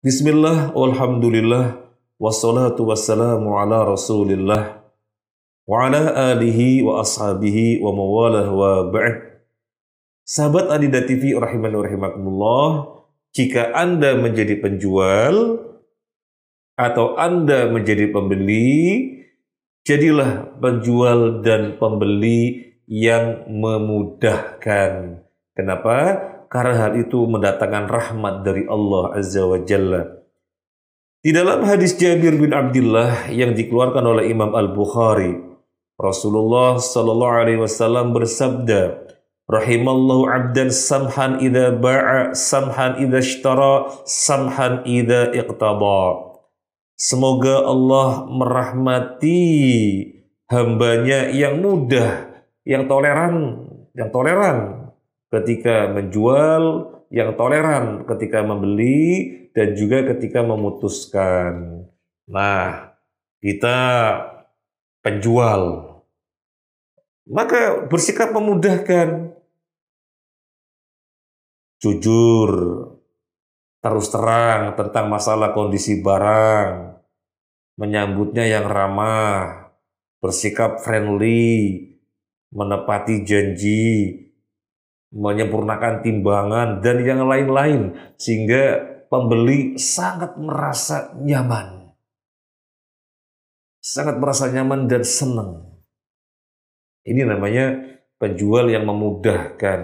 Bismillah, walhamdulillah, wassalatu wassalamu ala rasulillah, wa ala alihi wa ashabihi wa mawalah wa ba'd. Sahabat Adida TV, rahimahullah, rahimakumullah, jika Anda menjadi penjual atau Anda menjadi pembeli, jadilah penjual dan pembeli yang memudahkan. Kenapa? Karena hal itu mendatangkan rahmat dari Allah Azza wa Jalla. Di dalam hadis Jabir bin Abdullah yang dikeluarkan oleh Imam Al-Bukhari, Rasulullah sallallahu alaihi wasallam bersabda, rahimallahu abdan samhan idza ba'a, samhan idza ishtara, samhan idza iqtaba. Semoga Allah merahmati hambanya yang mudah yang toleran, yang toleran ketika menjual, yang toleran ketika membeli, dan juga ketika memutuskan. Nah, kita penjual. Maka bersikap memudahkan. Jujur, terus terang tentang masalah kondisi barang, menyambutnya yang ramah, bersikap friendly, menepati janji, menyempurnakan timbangan, dan yang lain-lain, sehingga pembeli sangat merasa nyaman, sangat merasa nyaman dan senang. Ini namanya penjual yang memudahkan,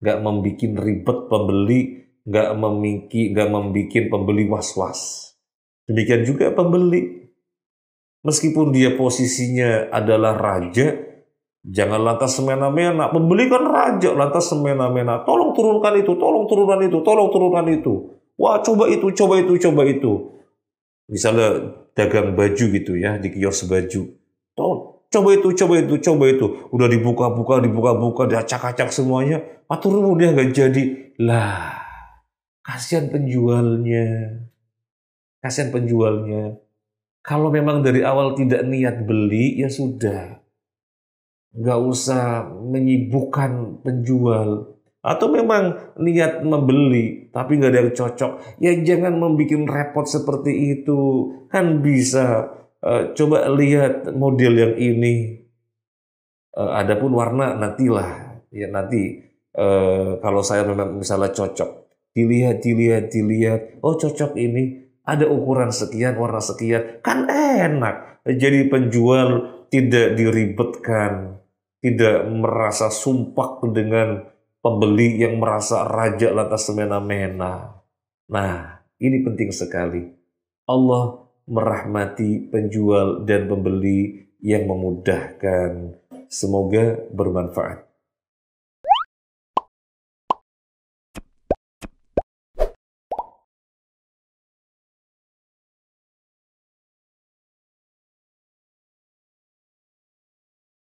nggak membuat ribet pembeli, nggak memiki, nggak membuat pembeli was-was. Demikian juga pembeli, meskipun dia posisinya adalah raja, Jangan lantas semena-mena. membelikan raja, lantas semena-mena. Tolong turunkan itu, tolong turunkan itu, tolong turunkan itu. Wah, coba itu, coba itu, coba itu. Misalnya dagang baju gitu ya, di kios baju. Tolong, coba itu, coba itu, coba itu. Udah dibuka-buka, dibuka-buka, diacak-acak semuanya. Matur dia nggak jadi. Lah, kasihan penjualnya. Kasihan penjualnya. Kalau memang dari awal tidak niat beli, ya sudah nggak usah menyibukkan penjual atau memang niat membeli tapi nggak ada yang cocok ya jangan membuat repot seperti itu kan bisa e, coba lihat model yang ini eh, ada pun warna nantilah ya nanti e, kalau saya memang misalnya cocok dilihat dilihat dilihat oh cocok ini ada ukuran sekian warna sekian kan enak jadi penjual tidak diribetkan tidak merasa sumpah dengan pembeli yang merasa raja lantas semena-mena. Nah, ini penting sekali. Allah merahmati penjual dan pembeli yang memudahkan. Semoga bermanfaat.